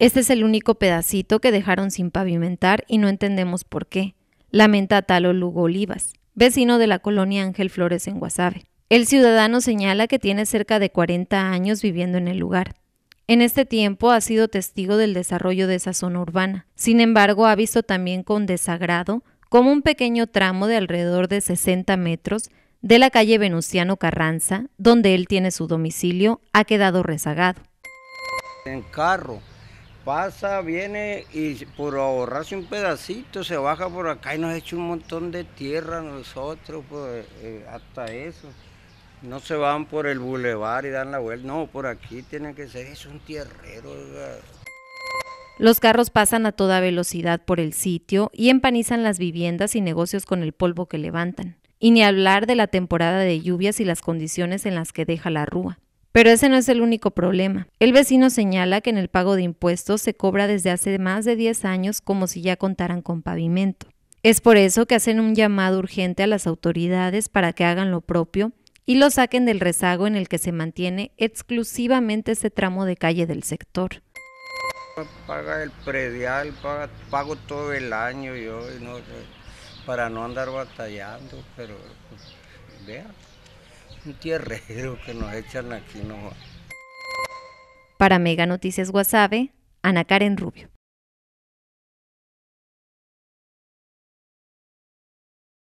Este es el único pedacito que dejaron sin pavimentar y no entendemos por qué. Lamenta Talo Lugo Olivas, vecino de la colonia Ángel Flores en Guasave. El ciudadano señala que tiene cerca de 40 años viviendo en el lugar. En este tiempo ha sido testigo del desarrollo de esa zona urbana. Sin embargo, ha visto también con desagrado como un pequeño tramo de alrededor de 60 metros de la calle Venustiano Carranza, donde él tiene su domicilio, ha quedado rezagado. En carro, pasa, viene y por ahorrarse un pedacito se baja por acá y nos echa un montón de tierra a nosotros, pues, hasta eso. No se van por el bulevar y dan la vuelta, no, por aquí tiene que ser, es un tierrero. Los carros pasan a toda velocidad por el sitio y empanizan las viviendas y negocios con el polvo que levantan. Y ni hablar de la temporada de lluvias y las condiciones en las que deja la rúa. Pero ese no es el único problema. El vecino señala que en el pago de impuestos se cobra desde hace más de 10 años como si ya contaran con pavimento. Es por eso que hacen un llamado urgente a las autoridades para que hagan lo propio y lo saquen del rezago en el que se mantiene exclusivamente ese tramo de calle del sector. Paga el predial, pago todo el año yo, para no andar batallando, pero pues, un tierrero que nos echan aquí no. Para Mega Noticias Guasave, Ana Karen Rubio.